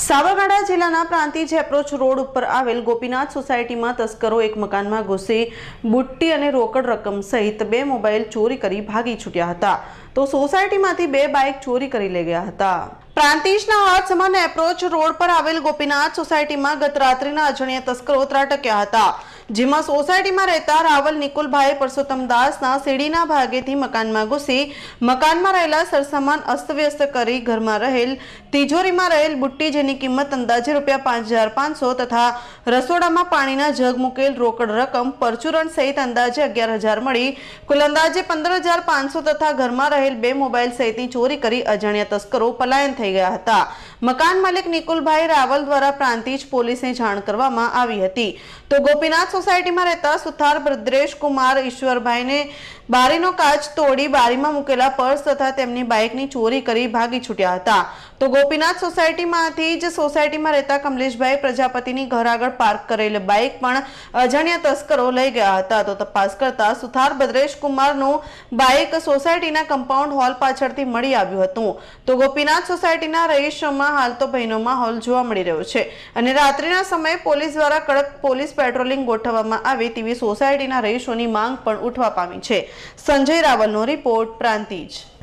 સાબરકાંઠા જિલ્લાના Prantij approach road ઉપર આવેલ ગોપીનાથ સોસાયટીમાં તસ્કરો એક મકાનમાં ઘૂસી બુટ્ટી અને રોકડ રકમ સહિત બે મોબાઈલ ચોરી કરી ભાગી છૂટ્યા હતા તો સોસાયટીમાંથી બે બાઇક ચોરી કરી લઈ ગયા હતા પ્રાંતિજના હાથ સમાન એપ્રોચ રોડ પર આવેલ ગોપીનાથ સોસાયટીમાં ગત રાત્રિના અજાણ્યા તસ્કરો ત્રાટક્યા હતા જેમાં સોસાયટીમાં રહેતા રાવલ નિકુલભાઈ પરસોત્તમ દાસના સીડીના ભાગેથી મકાનમાં ઘૂસી મકાનમાં રહેલા સરસામાન અસ્તવ્યસ્ત કરી ઘરમાં રહેલ તિજોરીમાં રહેલ બુટ્ટી જેની કિંમત અંદાજે રૂપિયા પાંચ તથા રસોડામાં પાણીના જગ મુકેલ રોકડ રકમ પરચુરણ સહિત અંદાજે અગિયાર હજાર મળી કુલ અંદાજે પંદર હજાર પાંચસો તથા ઘરમાં રહેલ બે મોબાઈલ સહિતની ચોરી કરી અજાણ્યા તસ્કરો પલાયન થઈ ગયા હતા મકાન માલિક નિકુલભાઈ રાવલ દ્વારા પ્રાંતિજ પોલીસને જાણ કરવામાં આવી હતી તો ગોપીનાથ સોસાયટીમાં રહેતા સુથાર ભદ્રેશ કુમાર ઈશ્વરભાઈને બારીનો કાચ તોડી બારીમાં મૂકેલા પર્સ તથા તેમની બાઇકની ચોરી કરી ભાગી છૂટ્યા હતા તો ગોપીનાથ સોસાયટીમાંથી જ સોસાયટીમાં રહેતા કમલેશભાઈ પ્રજાપતિની ઘર આગળ પાર્ક કરેલી બાઇક પણ અજાણ્યા તસ્કરો લઈ ગયા હતા તો તપાસ કરતા સુથાર ભદ્રેશ કુમારનું બાઇક સોસાયટીના કમ્પાઉન્ડ હોલ પાછળથી મળી આવ્યું હતું તો ગોપીનાથ સોસાયટીના રહીશોમાં હાલ તો બહેનોમાં હોલ જોવા મળી રહ્યો છે અને રાત્રિના સમયે પોલીસ દ્વારા કડક પોલીસ પેટ્રોલિંગ ગોઠવવામાં આવે તેવી સોસાયટીના રહીશોની માંગ પણ ઉઠવા પામી છે સંજય રાવલનો રિપોર્ટ પ્રાંતિજ